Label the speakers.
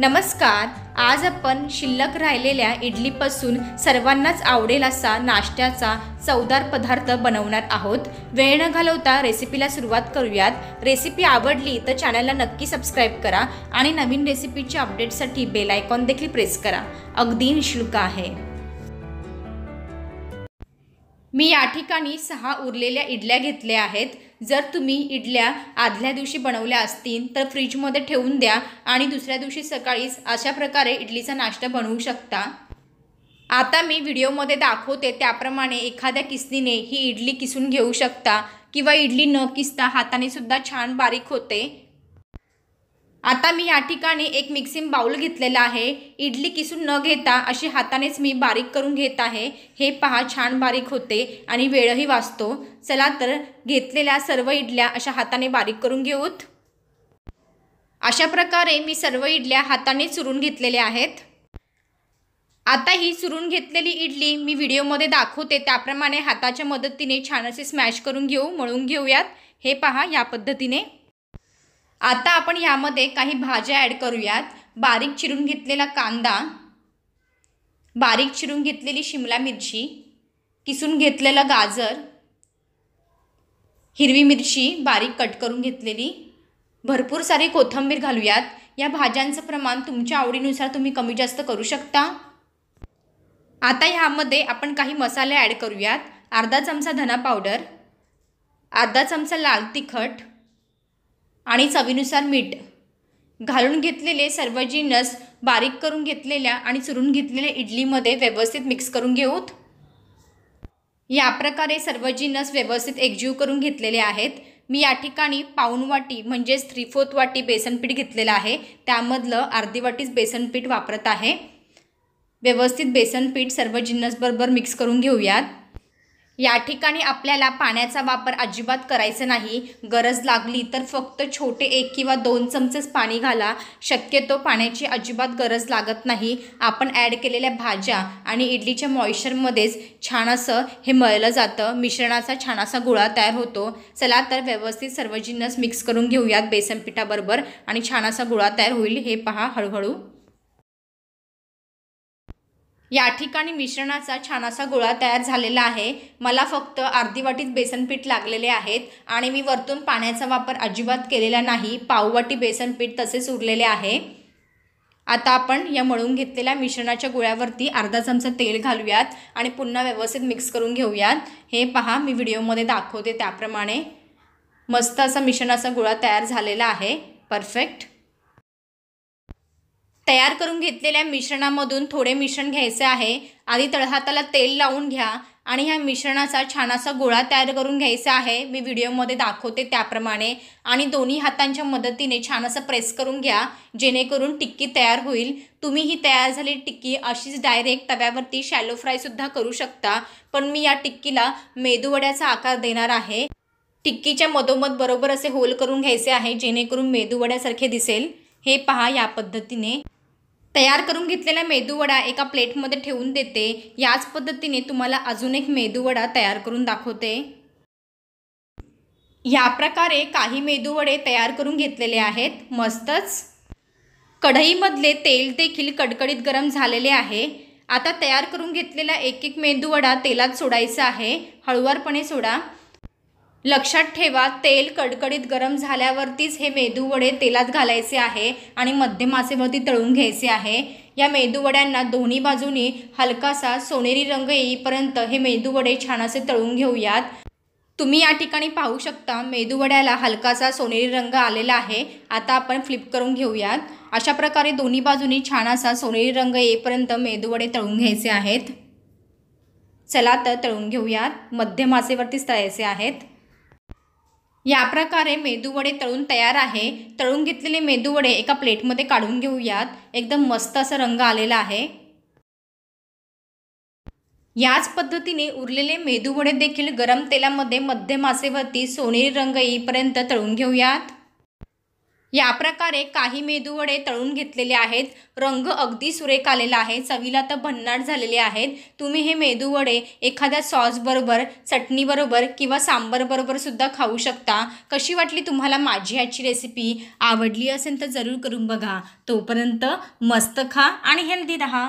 Speaker 1: नमस्कार आज आपण शिल्लक राहिलेल्या इडलीपासून सर्वांनाच आवडेल असा नाश्त्याचा चवदार पदार्थ बनवणार आहोत वेळ न घालवता रेसिपीला सुरुवात करूयात रेसिपी आवडली तर चॅनलला नक्की सबस्क्राईब करा आणि नवीन रेसिपीच्या अपडेटसाठी बेल आयकॉन देखील प्रेस करा अगदी निशुल्क आहे मी या ठिकाणी सहा उरलेल्या इडल्या घेतल्या आहेत जर तुम्ही इडल्या आदल्या दिवशी बनवल्या असतील तर फ्रीजमध्ये ठेवून द्या आणि दुसऱ्या दिवशी सकाळीच अशा प्रकारे इडलीचा नाश्ता बनवू शकता आता मी व्हिडिओमध्ये दाखवते त्याप्रमाणे एखाद्या किसनीने ही इडली किसून घेऊ शकता किंवा इडली न किसता हाताने सुद्धा छान बारीक होते आता मी या ठिकाणी एक मिक्सिंग बाऊल घेतलेला आहे इडली किसून न घेता अशी हातानेच मी बारीक करून घेत आहे हे पहा छान बारीक होते आणि वेळही वाचतो चला तर घेतलेल्या सर्व इडल्या अशा हाताने बारीक करून घेऊत अशा प्रकारे मी सर्व इडल्या हाताने चुरून घेतलेल्या आहेत आता ही चुरून घेतलेली इडली मी व्हिडिओमध्ये दाखवते त्याप्रमाणे हाताच्या मदतीने छान असे स्मॅश करून घेऊ मळून घेऊयात हे पहा या पद्धतीने आता आपण यामध्ये काही भाज्या ॲड करूयात बारीक चिरून घेतलेला कांदा बारीक चिरून घेतलेली शिमला मिरची किसून घेतलेलं गाजर हिरवी मिरची बारीक कट करून घेतलेली भरपूर सारी कोथंबीर घालूयात या भाज्यांचं प्रमाण तुमच्या आवडीनुसार तुम्ही कमी जास्त करू शकता आता ह्यामध्ये आपण काही मसाले ॲड करूयात अर्धा चमचा धना पावडर अर्धा चमचा लाल तिखट आणि चवीनुसार मीठ घालून घेतलेले सर्व जिन्नस बारीक करून घेतलेल्या आणि चुरून घेतलेल्या इडलीमध्ये व्यवस्थित मिक्स करून घेऊत या प्रकारे सर्व जिन्नस व्यवस्थित एकजीव करून घेतलेले आहेत मी या ठिकाणी पाऊण वाटी म्हणजेच थ्री फोर्थ वाटी बेसनपीठ घेतलेलं आहे त्यामधलं अर्धी वाटीच बेसनपीठ वापरत आहे व्यवस्थित बेसनपीठ सर्व जिन्नसबरोबर मिक्स करून घेऊयात या ठिकाणी आपल्याला पाण्याचा वापर अजिबात करायचा नाही गरज लागली तर फक्त छोटे एक किंवा दोन चमचेच पाणी घाला शक्यतो पाण्याची अजिबात गरज लागत नाही आपण ॲड केलेल्या भाज्या आणि इडलीच्या मॉइश्चरमध्येच छान असं हे मळलं जातं मिश्रणाचा छान असा गोळा तयार होतो चला तर व्यवस्थित सर्व जिन्नस मिक्स करून घेऊयात बेसन पिठाबरोबर आणि छान असा गोळा तयार होईल हे पहा हळूहळू या ठिकाणी मिश्रणाचा छान असा गोळा तयार झालेला आहे मला फक्त अर्धी वाटीत बेसनपीठ लागलेले आहेत आणि मी वरतून पाण्याचा वापर अजिबात केलेला नाही पाववाटी बेसनपीठ तसेच उरलेले आहे आता आपण या मळून घेतलेल्या मिश्रणाच्या गोळ्यावरती अर्धा चमचा तेल घालूयात आणि पुन्हा व्यवस्थित मिक्स करून घेऊयात हे पहा मी व्हिडिओमध्ये दाखवते त्याप्रमाणे मस्त असा मिश्रणाचा गोळा तयार झालेला आहे परफेक्ट तयार करून घेतलेल्या मिश्रणामधून थोडे मिश्रण घ्यायचे आहे आधी तळहाताला तेल लावून घ्या आणि ह्या मिश्रणाचा छानासा गोळा तयार करून घ्यायचा आहे मी व्हिडिओमध्ये दाखवते त्याप्रमाणे आणि दोन्ही हातांच्या मदतीने छान असं प्रेस करून घ्या जेणेकरून टिक्की तयार होईल तुम्ही ही तयार झालेली टिक्की अशीच डायरेक्ट तव्यावरती शॅलो फ्रायसुद्धा करू शकता पण मी या टिक्कीला मेदूवड्याचा आकार देणार आहे टिक्कीच्या मधोमध बरोबर असे होल करून घ्यायचे आहे जेणेकरून मेदूवड्यासारखे दिसेल हे पहा या पद्धतीने तयार करून घेतलेला मेदूवडा एका प्लेटमध्ये ठेवून देते याच पद्धतीने तुम्हाला अजून एक मेदूवडा तयार करून दाखवते या प्रकारे काही मेदूवडे तयार करून घेतलेले आहेत मस्तच कढईमधले तेल देखील कडकडीत गरम झालेले आहे आता तयार करून घेतलेला एक एक मेदूवडा तेलात सोडायचा आहे हळुवारपणे सोडा लक्षात ठेवा तेल कडकडीत गरम झाल्यावरतीच हे मेदूवडे तेलात घालायचे आहे आणि मध्यम आचेवरती तळून घ्यायचे आहे या मेदूवड्यांना दोन्ही बाजूनी हलकासा सोनेरी रंग येईपर्यंत हे मेदूवडे छान असे तळून घेऊयात तुम्ही या ठिकाणी पाहू शकता मेदूवड्याला हलकासा सोनेरी रंग आलेला आहे आता आपण फ्लिप करून घेऊयात अशा प्रकारे दोन्ही बाजूनी छान असा सोनेरी रंग येईपर्यंत मेदूवडे तळून घ्यायचे आहेत चला तर तळून घेऊयात मध्यम मासेवरतीच तळायचे आहेत या प्रकारे मेदूवडे तळून तयार आहे तळून घेतलेले मेदूवडे एका प्लेटमध्ये काढून घेऊयात एकदम मस्त असा रंग आलेला आहे याच पद्धतीने उरलेले मेदूवडे देखील गरम तेलामध्ये मध्यम आसेवरती सोनेरी रंग येईपर्यंत तळून घेऊयात या प्रकारे काही मेदूवडे तळून घेतलेले आहेत रंग अगदी सुरेख आलेला आहे चवीला तर भन्नाट झालेले आहेत तुम्ही हे मेदूवडे एखाद्या सॉसबरोबर चटणीबरोबर किंवा सांबरबरोबरसुद्धा सुद्धा खाऊ शकता कशी वाटली तुम्हाला माझी आजची रेसिपी आवडली असेल तर जरूर करून बघा तोपर्यंत मस्त खा आणि हेल्दी राहा